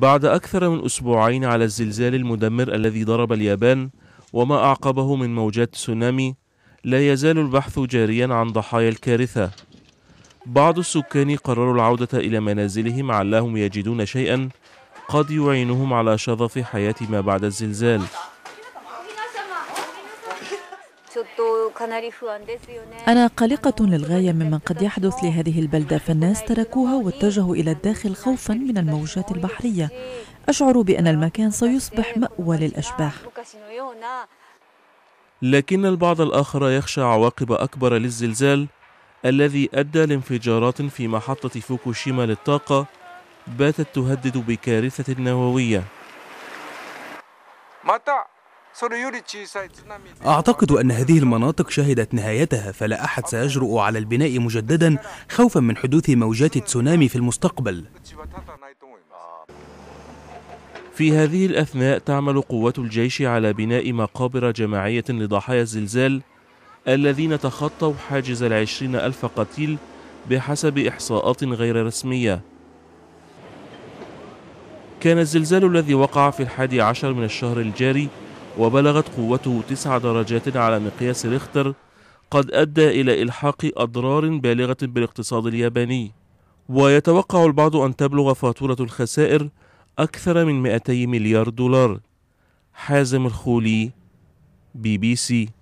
بعد أكثر من أسبوعين على الزلزال المدمر الذي ضرب اليابان وما أعقبه من موجات تسونامي لا يزال البحث جاريا عن ضحايا الكارثة بعض السكان قرروا العودة إلى منازلهم علهم يجدون شيئا قد يعينهم على شظف حياة ما بعد الزلزال أنا قلقة للغاية مما قد يحدث لهذه البلدة فالناس تركوها واتجهوا إلى الداخل خوفا من الموجات البحرية أشعر بأن المكان سيصبح مأوى للأشباح لكن البعض الآخر يخشى عواقب أكبر للزلزال الذي أدى لانفجارات في محطة فوكوشيما للطاقة باتت تهدد بكارثة نووية أعتقد أن هذه المناطق شهدت نهايتها فلا أحد سيجرؤ على البناء مجددا خوفا من حدوث موجات تسونامي في المستقبل في هذه الأثناء تعمل قوات الجيش على بناء مقابر جماعية لضحايا الزلزال الذين تخطوا حاجز العشرين ألف قتيل بحسب إحصاءات غير رسمية كان الزلزال الذي وقع في الحادي عشر من الشهر الجاري وبلغت قوته تسع درجات على مقياس ريختر قد أدى إلى إلحاق أضرار بالغة بالاقتصاد الياباني ويتوقع البعض أن تبلغ فاتورة الخسائر أكثر من 200 مليار دولار حازم الخولي بي بي سي